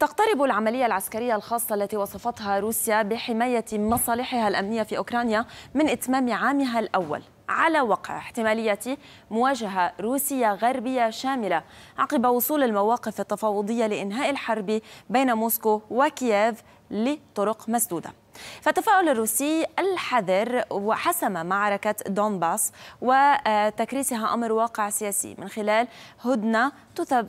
تقترب العملية العسكرية الخاصة التي وصفتها روسيا بحماية مصالحها الأمنية في أوكرانيا من إتمام عامها الأول على وقع احتمالية مواجهة روسية غربية شاملة عقب وصول المواقف التفاوضية لإنهاء الحرب بين موسكو وكييف لطرق مسدودة فالتفاؤل الروسي الحذر وحسم معركة دونباس وتكريسها أمر واقع سياسي من خلال هدنة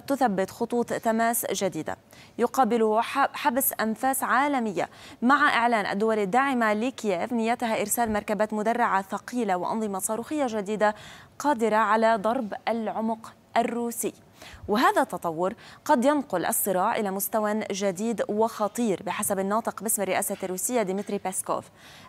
تثبت خطوط تماس جديدة يقابله حبس أنفاس عالمية مع إعلان الدول الداعمة لكييف نيتها إرسال مركبات مدرعة ثقيلة وأنظمة صاروخية جديدة قادرة على ضرب العمق الروسي وهذا التطور قد ينقل الصراع إلى مستوى جديد وخطير بحسب الناطق باسم الرئاسة الروسية ديمتري باسكوف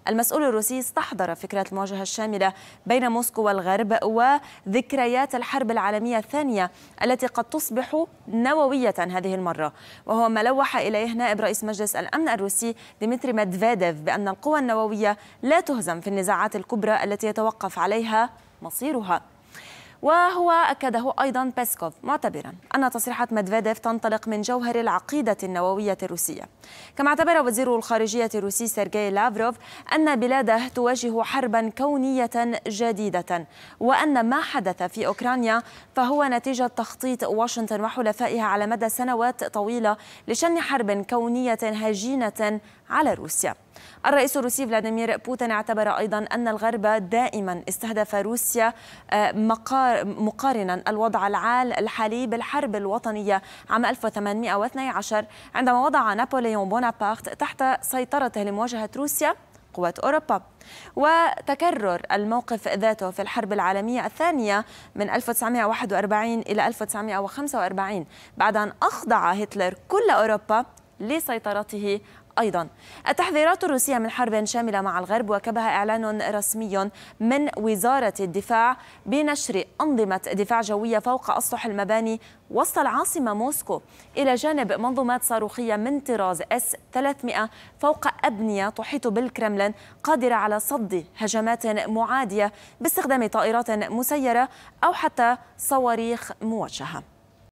المسؤول الروسي استحضر فكرة المواجهة الشاملة بين موسكو والغرب وذكريات الحرب العالمية الثانية التي قد تصبح نووية هذه المرة وهو ما لوح إليه نائب رئيس مجلس الأمن الروسي ديمتري مدفيديف بأن القوى النووية لا تهزم في النزاعات الكبرى التي يتوقف عليها مصيرها وهو أكده أيضا بيسكوف معتبرا أن تصريحات مدفيديف تنطلق من جوهر العقيدة النووية الروسية كما اعتبر وزير الخارجية الروسي سيرجي لافروف أن بلاده تواجه حربا كونية جديدة وأن ما حدث في أوكرانيا فهو نتيجة تخطيط واشنطن وحلفائها على مدى سنوات طويلة لشن حرب كونية هجينة على روسيا الرئيس الروسي فلاديمير بوتين اعتبر ايضا ان الغرب دائما استهدف روسيا آه، مقارنا الوضع الحالي بالحرب الوطنيه عام 1812 عندما وضع نابليون بونابرت تحت سيطرته لمواجهه روسيا قوات أوروبا وتكرر الموقف ذاته في الحرب العالمية الثانية من 1941 إلى 1945 بعد أن أخضع هتلر كل أوروبا لسيطرته أيضا التحذيرات الروسية من حرب شاملة مع الغرب وكبها إعلان رسمي من وزارة الدفاع بنشر أنظمة دفاع جوية فوق أسطح المباني وسط العاصمة موسكو إلى جانب منظومات صاروخية من طراز اس 300 فوق أبنية تحيط بالكرملين قادرة على صد هجمات معادية باستخدام طائرات مسيرة أو حتى صواريخ موجهة